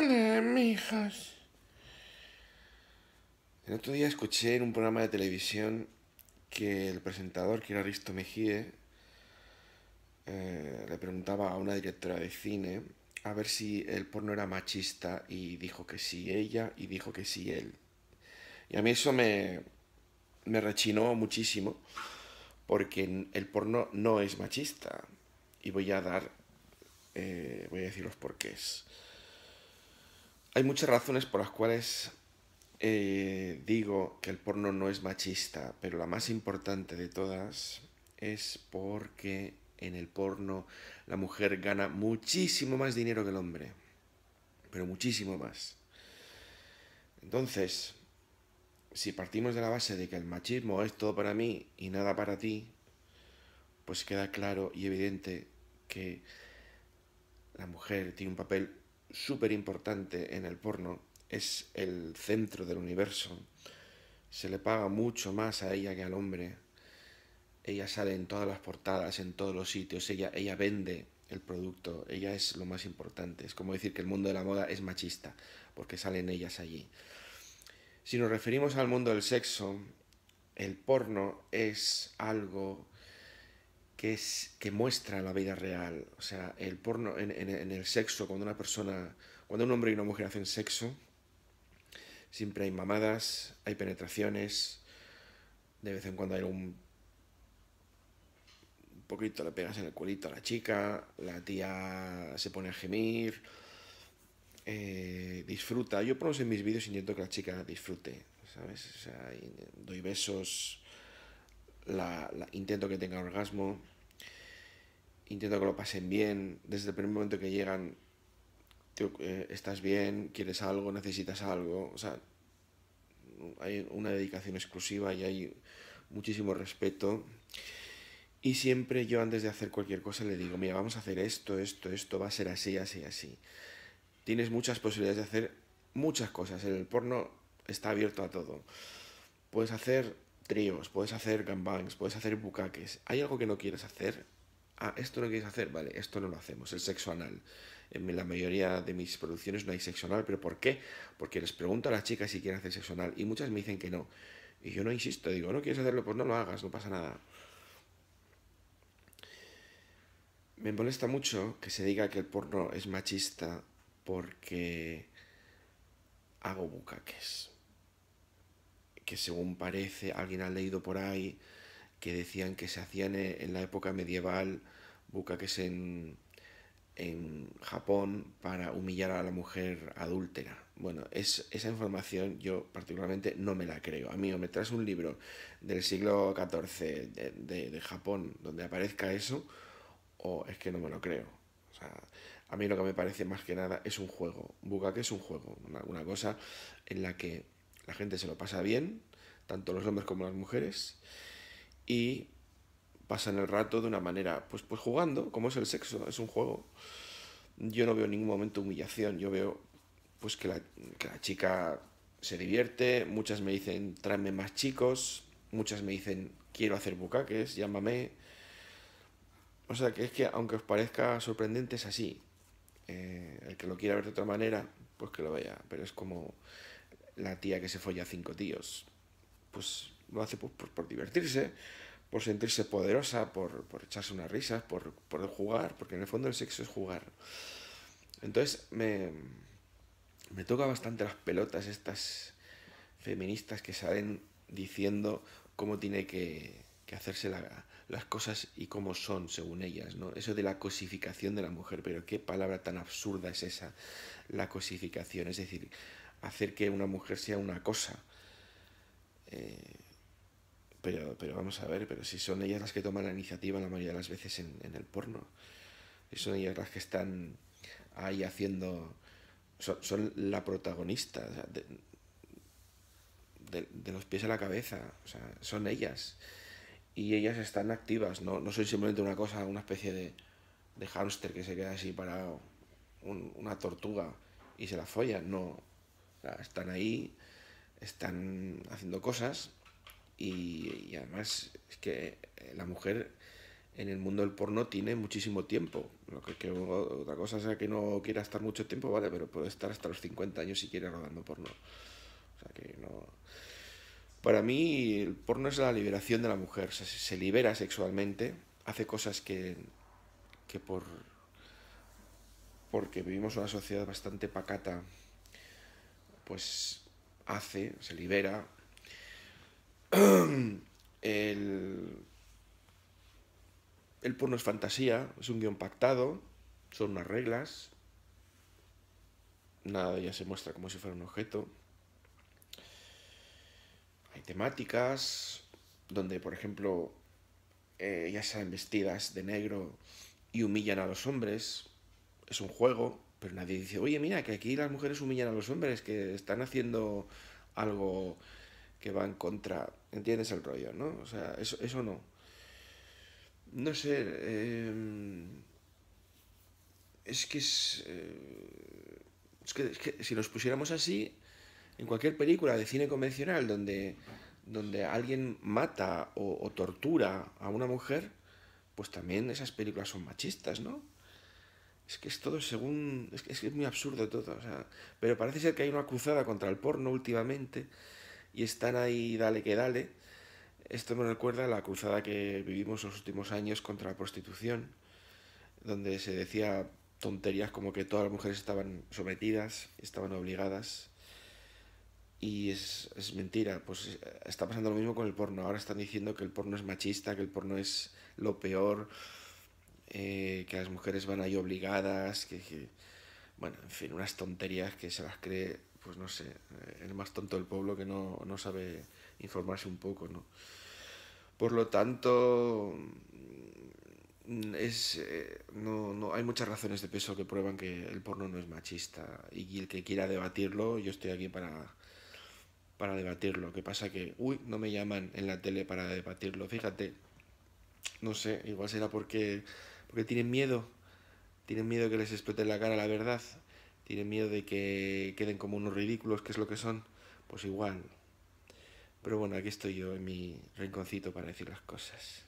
Hola, hijas. El otro día escuché en un programa de televisión que el presentador, que era Risto Mejide, eh, le preguntaba a una directora de cine a ver si el porno era machista y dijo que sí ella y dijo que sí él. Y a mí eso me, me rechinó muchísimo porque el porno no es machista. Y voy a dar, eh, voy a decir los porqués. Hay muchas razones por las cuales eh, digo que el porno no es machista, pero la más importante de todas es porque en el porno la mujer gana muchísimo más dinero que el hombre, pero muchísimo más. Entonces, si partimos de la base de que el machismo es todo para mí y nada para ti, pues queda claro y evidente que la mujer tiene un papel súper importante en el porno, es el centro del universo, se le paga mucho más a ella que al hombre, ella sale en todas las portadas, en todos los sitios, ella, ella vende el producto, ella es lo más importante, es como decir que el mundo de la moda es machista, porque salen ellas allí. Si nos referimos al mundo del sexo, el porno es algo que, es, que muestra la vida real. O sea, el porno en, el sexo, cuando una persona, cuando un hombre y una mujer hacen sexo, siempre hay mamadas, hay penetraciones, de vez en cuando hay un poquito le pegas en el culito a la chica, la tía se pone a gemir, eh, disfruta. Yo pongo en mis vídeos intento que la chica disfrute, ¿sabes? doy besos, intento que tenga orgasmo, intento que lo pasen bien, desde el primer momento que llegan, eh, estás bien, quieres algo, necesitas algo, o sea, hay una dedicación exclusiva y hay muchísimo respeto. Y siempre yo antes de hacer cualquier cosa le digo, mira, vamos a hacer esto, esto, esto, va a ser así, así, así. Tienes muchas posibilidades de hacer muchas cosas. El porno está abierto a todo. Puedes hacer tríos, puedes hacer gangbangs, puedes hacer bucaques. ¿Hay algo que no quieres hacer? Ah, esto no quieres hacer, vale, esto no lo hacemos, el sexo anal. En la mayoría de mis producciones no hay sexo anal, pero ¿por qué? Porque les pregunto a las chicas si quieren hacer sexo anal y muchas me dicen que no. Y yo no insisto, digo, no quieres hacerlo, pues no lo hagas, no pasa nada. Me molesta mucho que se diga que el porno es machista porque hago bucaques que según parece alguien ha leído por ahí, que decían que se hacían e, en la época medieval bukaques en, en Japón para humillar a la mujer adúltera. Bueno, es, esa información yo particularmente no me la creo. A mí o me traes un libro del siglo XIV de, Japón donde aparezca eso, o es que no me lo creo. a mí lo que me parece más que nada es un juego. Bukake es un juego, una cosa en la que la gente se lo pasa bien, tanto los hombres como las mujeres, y pasan el rato de una manera, pues, pues jugando, como es el sexo, es un juego. Yo no veo ningún momento humillación, yo veo pues que la, chica se divierte, muchas me dicen tráeme más chicos, muchas me dicen quiero hacer bucaques, llámame. O sea que es que aunque os parezca sorprendente es así. Eh, el que lo quiera ver de otra manera, pues que lo vaya. pero es como la tía que se folla a cinco tíos. Pues lo hace por, divertirse, por sentirse poderosa, por, echarse unas risas, por, jugar, porque en el fondo el sexo es jugar. Entonces me, me toca bastante las pelotas estas feministas que salen diciendo cómo tiene que, que hacerse la, las cosas y cómo son según ellas, ¿no? Eso de la cosificación de la mujer, pero qué palabra tan absurda es esa, la cosificación, es decir, hacer que una mujer sea una cosa. Eh, pero, pero vamos a ver, pero si son ellas las que toman la iniciativa la mayoría de las veces en, el porno. Y son ellas las que están ahí haciendo... Son, la protagonista. de, los pies a la cabeza. son ellas. Y ellas están activas. No, no soy simplemente una cosa, una especie de, hámster que se queda así parado. una tortuga y se la follan, No, están ahí, están haciendo cosas y, además es que eh, la mujer en el mundo del porno tiene muchísimo tiempo. Lo que, otra cosa es que no quiera estar mucho tiempo, vale, pero puede estar hasta los 50 años si quiere rodando porno. Para mí, el porno es la liberación de la mujer. se libera sexualmente, hace cosas que, que por. porque vivimos una sociedad bastante pacata pues hace, se libera el, porno es fantasía, es un guión pactado, son unas reglas, nada ya se muestra como si fuera un objeto. Hay temáticas donde, por ejemplo, eh, ya se salen vestidas de negro y humillan a los hombres, es un juego, pero pues nadie dice, oye, mira, que aquí las mujeres humillan a los hombres, que están haciendo algo que va en contra. ¿Entiendes el rollo, no? O sea, eso, eso no. No sé. Em, es que es. Eh, es, que, si nos pusiéramos así, en cualquier película de cine convencional donde, donde alguien mata o tortura a una mujer, pues también esas películas son machistas, ¿no? es que es todo según. Es que es muy absurdo todo. O sea, pero parece ser que hay una cruzada contra el porno últimamente y están ahí dale que dale. Esto me recuerda a la cruzada que vivimos los últimos años contra la prostitución, donde se decía tonterías como que todas las mujeres estaban sometidas, estaban obligadas. Y es, es mentira, pues eh, está pasando lo mismo con el porno. Ahora están diciendo que el porno es machista, que el porno es lo peor. Eh, que las mujeres van ahí obligadas, que, bueno, en fin, unas tonterías que se las cree, pues no sé, eh, el más tonto del pueblo que no, sabe informarse un poco, ¿no? Por lo tanto, mm, es, eh, no, hay muchas razones de peso que prueban que el porno no es machista y el que quiera debatirlo, yo estoy aquí para, para debatirlo. ¿qué pasa que, uy, no me llaman en la tele para debatirlo. Fíjate, no sé, igual será porque porque tienen miedo, tienen miedo que les explote la cara la verdad, tienen miedo de que queden como unos ridículos, que es lo que son, pues igual. Pero bueno, aquí estoy yo en mi rinconcito para decir las cosas.